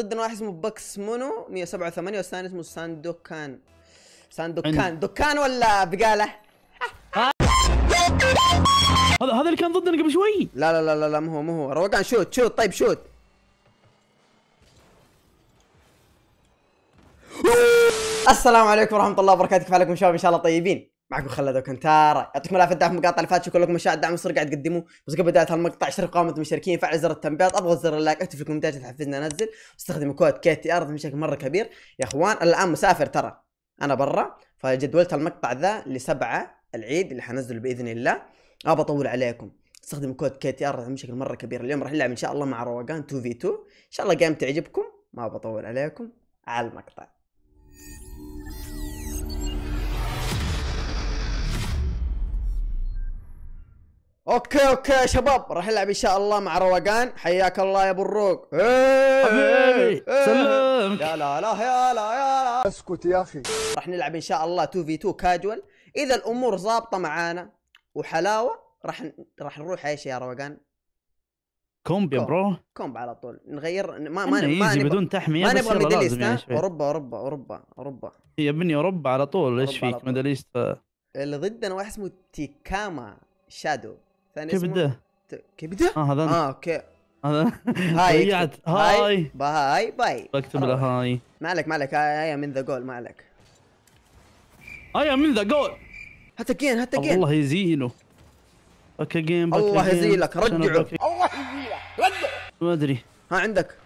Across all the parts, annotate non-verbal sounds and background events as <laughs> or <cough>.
ضدنا واحد اسمه بكس مونو 187 والثاني اسمه ساندوكان ساندوكان دوكان ولا بقاله؟ هذا هذا اللي كان ضدنا قبل شوي لا لا لا لا, لا مو هو مو هو روقان شوت شوت طيب شوت السلام عليكم ورحمه الله وبركاته كيف حالكم شباب ان شاء الله طيبين معكم خلد وكنتار يعطيكم العافيه دعم المقاطع اللي فاتت شكرا لكم اشياء الدعم والصدق قاعد تقدموه بس قبل بدايه هالمقطع اشترك قائمه المشتركين فعل زر التنبيهات اضغط زر اللايك اكتب في الكومنتات تحفزنا انزل واستخدم كود كي تي ار بشكل مره كبير يا اخوان الان مسافر ترى انا برا فجدولت المقطع ذا لسبعة العيد اللي حنزله باذن الله ما بطول عليكم استخدم كود كي تي ار بشكل مره كبير اليوم راح نلعب ان شاء الله مع روقان 2 في 2 ان شاء الله جيم تعجبكم ما بطول عليكم على المقطع اوكي اوكي يا شباب راح نلعب ان شاء الله مع روقان حياك الله يا ابو الروق حبيبي إيه، إيه. سلام يا لا لا يا لا يا لا اسكت يا اخي راح نلعب ان شاء الله 2 في 2 كاجوال اذا الامور ظابطه معانا وحلاوه راح راح نروح ايش يا روقان كومب يا برو كومب على طول نغير ما ما ما نبغى بدون تحميه ما نبغى ميدل ايست اوروبا اوروبا اوروبا اوروبا يا ابني اوروبا على طول ايش فيك ميدل ايست اللي ضدنا واحد اسمه تيكاما شادو ثاني كبده كبده؟ اه هذا اه اوكي هذا هاي ضيعت <laughs> هاي باي باي بكتب له هاي ما عليك ما عليك هاي من ذا جول ما عليك هاي من ذا جول هات اجين هات اجين الله يزيله باك اجين الله يزيلك رجعه الله يزيلك رجعه ما ادري ها عندك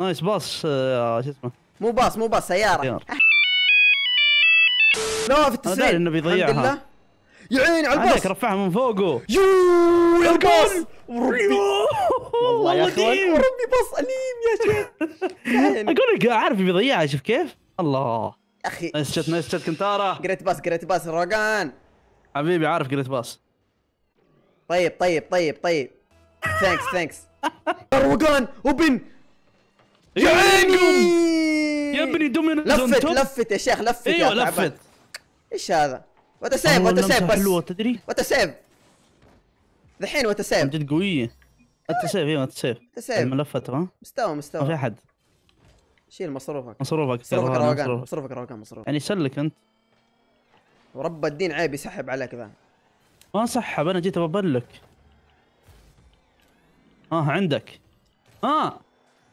نايس باص آه، شو اسمه مو باص مو باص سياره لا في التسريب ادري انه بيضيعها يا عيني على الباص رفعها من فوقه يو يا الباص وربي والله يا اخوان وربي باص اليم يا شيخ <laughs> اقول لك عارف بيضيعها شوف كيف الله يا اخي نايس شوت نايس شوت كنتارا جريت باس جريت باس روجان حبيبي عارف جريت باس طيب طيب طيب طيب ثانكس ثانكس روجان وبن يا عيني يا ابني دومينو لفت لفت يا شيخ لفت ايوه لفت ايش هذا سيف وات سيف بس حلوه تدري الحين ذحين سيف جد قويه سيف ايوه وات سيف الملفات ترى مستوى مستوى ما في احد شيل مصروفك مصروفك مصروفك روقان مصروفك روقان مصروف يعني سلك انت ورب الدين عيب يسحب عليك ذا ما سحب انا جيت ابلك اه عندك اه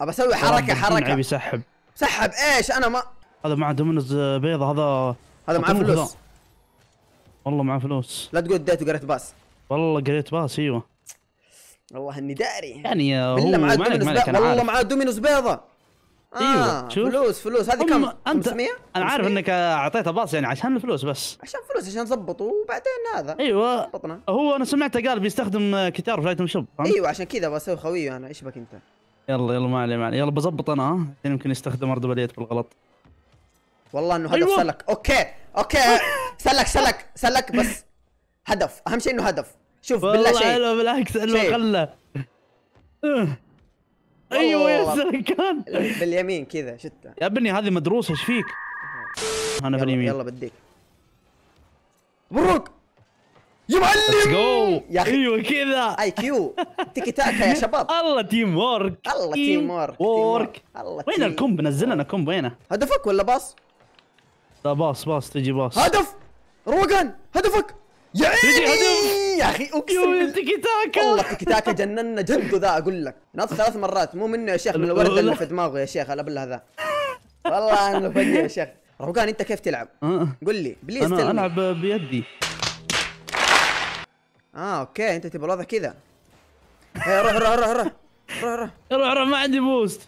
ابى اسوي حركه حركه عيب يسحب سحب ايش انا ما هذا معاه دومينوز بيضة هذا هذا معاه فلوس والله معاه فلوس لا تقول اديته قريت باس والله قريت باس ايوه والله اني داري يعني هو معاه دومينوس بيضة والله معاه دومينوس بيضة ايوه آه، شوف فلوس فلوس هذه كم؟ انت 500 انا عارف انك اعطيته باص يعني عشان الفلوس بس عشان فلوس عشان نظبطه وبعدين هذا ايوه هو انا سمعته قال بيستخدم كتار في الايتم شوب ايوه عشان كذا بسوي خويه انا ايش بك انت؟ يلا يلا ما عليه ما عليه يلا بظبط انا يمكن يستخدم اردبليت بالغلط والله انه هذا أيوة. سلك اوكي اوكي سلك سلك سلك بس هدف اهم شيء انه هدف شوف بالله شيء والله بالعكس انه خله ايوه يا سلكان باليمين كذا شتا يا ابني هذه مدروسه ايش فيك؟ انا باليمين يلا بديك بروك يا معلم يا اخي ايوه كذا اي كيو تيكي تاكا يا شباب الله تيم وورك الله تيم وورك وورك وين الكومب نزل لنا كومب وينه؟ هدفك ولا باص؟ لا باص باص تجي باص هدف روقان هدفك يا عيني إيه! يا اخي اقسم تيكي تاكا والله تيكي تاكا جننا جد ذا اقول لك نط ثلاث مرات مو منه يا شيخ من الولد اللي في دماغه يا شيخ الابله ذا والله انه فني يا شيخ روقان انت كيف تلعب؟ أه. قل لي بليز انا العب بيدي اه اوكي انت تبغى الوضع كذا إيه، روح روح روح روح روح روح روح روح ما عندي بوست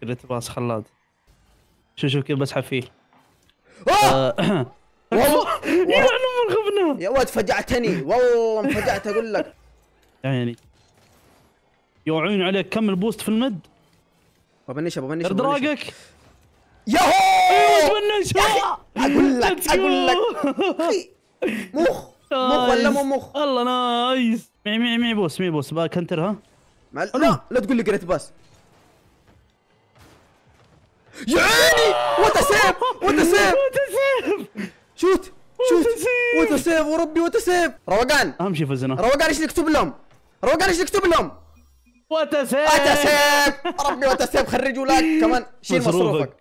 كذا باص خلاط شوف شوف كيف بسحب فيه والله آه. يا ام الغبنه يا ولد فجعتني والله انفجعت اقول لك يعني يا عيون عليك كم البوست في المد ابو ببنش ببنش دراجك ياهو أيوة، ببنش اقول لك اقول لك مخ مخ ولا مو مخ والله نايس معي معي معي بوس معي بوس باك انتر ها لا لا تقول لي قريت باس يا عيني وات سيف وانت سيف شوت شوت وانت سيف وربي وانت سيف روقان اهم شيء فزنا روقان ايش نكتب لهم؟ روقان ايش نكتب لهم؟ وانت سيف وانت سيف ربي وانت سيف خرج ولاك كمان شيل مصروفك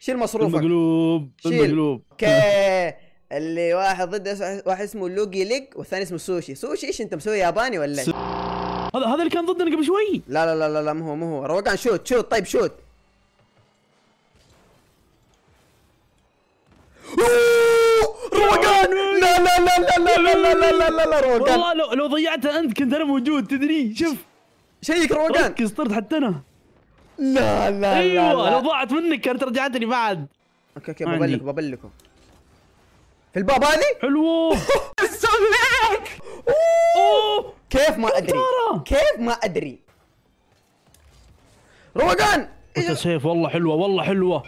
شيل مصروفك المقلوب المقلوب اوكي اللي واحد ضد واحد اسمه لوجي ليج والثاني اسمه سوشي سوشي ايش انت مسوي ياباني ولا إيه؟ هذا هذا اللي كان ضدنا قبل شوي لا لا لا لا مو هو مو هو روقان شوت شوت طيب شوت روقان لا لا لا لا لا لا لا لا لا لا روقان والله لو لو ضيعتها انت كنت انا موجود تدري شوف شيك روقان ركز طرت حتى انا لا لا لا ايوه لو ضاعت منك كانت رجعتني بعد اوكي اوكي ببلك ببلكه في الباب هذه حلوه سمعك كيف ما ادري كيف ما ادري روقان انت سيف والله حلوه والله حلوه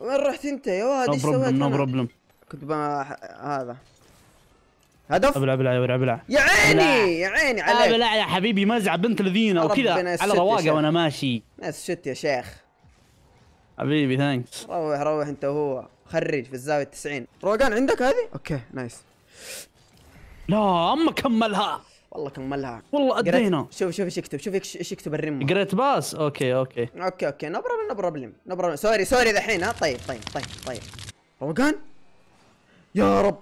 وين رحت انت يا واد ايش سويت؟ نو بروبلم كنت ما هذا هدف ابلع ابلع ابلع ابلع يا عيني يا عيني عليك ابلع يا حبيبي مزعه بنت لذينه وكذا على رواقه وانا ماشي ناس شت يا شيخ حبيبي ثانكس روح روح انت وهو خرج في الزاويه 90 روقان عندك هذه؟ اوكي نايس لا اما كملها والله كملها والله ادينا شوف شوف ايش يكتب شوف ايش يكتب الرمه قريت باس اوكي اوكي اوكي اوكي نو بروبلم نو بروبلم نو بروبلم سوري سوري ذحين ها طيب طيب طيب طيب روقان يا رب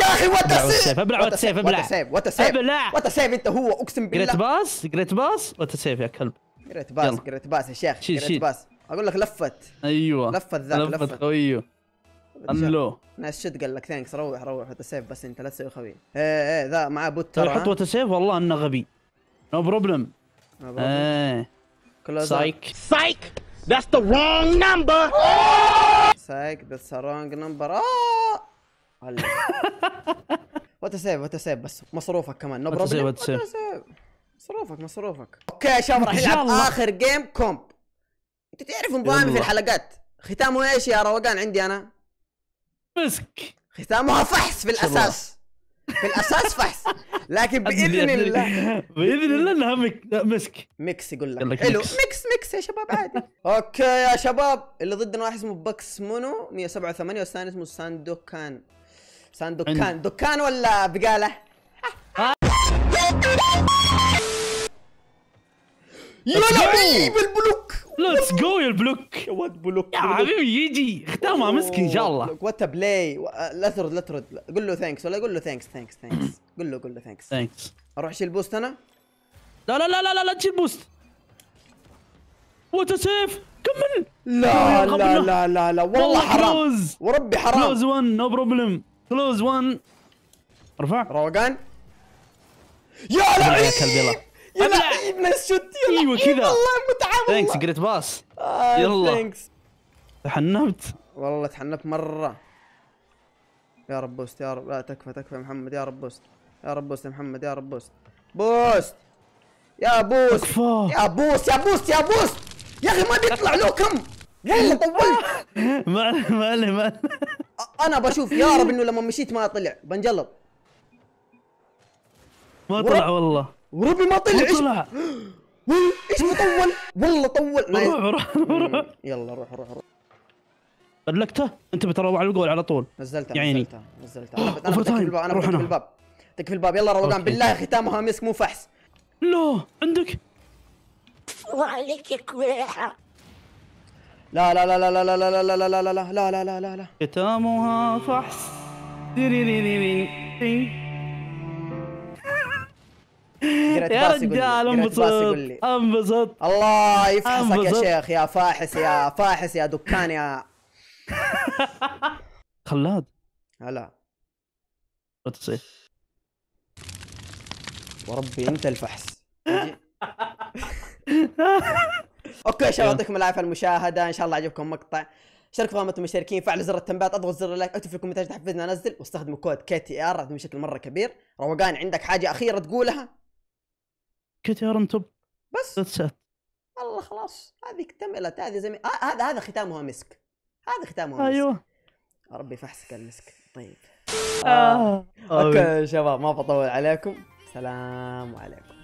يا اخي وات سيف ابلع وات سيف ابلع وات سيف ابلع وات سيف انت هو اقسم بالله جريت باس جريت باس وات سيف يا كلب جريت باس جريت باس يا شيخ جريت باس اقول لك لفت ايوه لفت ذاك لفت, لفت قويه انلو ناس شد قال لك ثانكس روح روح وات سيف بس انت لا تسوي خوي ايه ايه ذا معاه بوت ترى حط وات سيف والله انه غبي نو بروبلم ايه سايك سايك ذاتس ذا رونج نمبر سايك ذا a نمبر آه! هلا <laughs> وات سيف وات سيف بس مصروفك كمان نو بروبلم وات سيف مصروفك مصروفك اوكي يا شباب راح نلعب <laughs> اخر جيم كومب انت تعرف نظامي في الحلقات ختامه ايش يا روقان عندي انا؟ مسك ختامها فحص في الاساس في الاساس فحص <laughs> لكن باذن الله <laughs> باذن الله انها مسك ميكس يقول لك حلو ميكس ميكس يا شباب عادي <laughs> اوكي يا شباب اللي ضدنا واحد اسمه بكس مونو 187 والثاني اسمه ساندوكان ساندوكان دكان ولا بقاله؟ يا لعيب البلوك ليتس جو البلوك وات <laughs> بلوك يا حبيبي يجي ختامها مسك ان شاء oh، الله وات آه، بلاي لا ترد لا ترد قول له ثانكس ولا قول له ثانكس ثانكس ثانكس قول له قول له ثانكس ثانكس اروح اشيل بوست انا لا لا لا لا لا, لا تشيل بوست وات سيف كمل لا لا لا لا لا والله حرام وربي حرام كلوز 1 نو بروبلم كلوز 1 ارفع روقان يا لعيب يا لعيب نايس شوت يا ايوه كذا والله متعب ثانكس جريت باس يلا ثانكس تحنبت والله تحنبت مره يا رب بوست يا رب لا تكفى تكفى محمد يا رب بوست يا رب بوست يا محمد يا رب بوست بوست يا بوست يا بوست يا بوست يا بوست يا اخي ما بيطلع له كم يلا <laughs> طولت ما عليه ما عليه ما انا بشوف يا رب انه لما مشيت ما طلع بنجلط ما طلع والله وربي ما طلع طلع ايش مطول والله طول روح روح روح يلا روح روح روح بلكته انت بتروح على الجول على طول نزلتها يعني نزلتها نزلتها انا بتكفي الباب انا بتكفي الباب تكفي الباب يلا روقان بالله ختامها مسك مو فحص لا عندك وعليك كويحه لا لا لا لا لا لا لا لا لا لا لا لا لا لا لا لا لا لا يا رجال انبسط انبسط الله يفحصك يا شيخ يا فاحس يا فاحس يا دكان يا <laughs> خلاد هلا تصيح وربي انت الفحص <laughs> اوكي يا شباب يعطيكم العافيه على المشاهده ان شاء الله عجبكم مقطع شاركوا في قناه المشتركين فعلوا زر التنبيهات اضغط زر اللايك اكتب في الكومنتات تحفزنا انزل واستخدم كود كي تي ار بشكل مره كبير روقان عندك حاجه اخيره تقولها كثير انتم بس ست والله خلاص هذه اكتملت هذه زي آه، هذا هذا ختامها مسك هذا ختامها ايوه مسك. ربي فحسك المسك طيب آه. آه. آه. اوكي شباب ما بطول عليكم سلام عليكم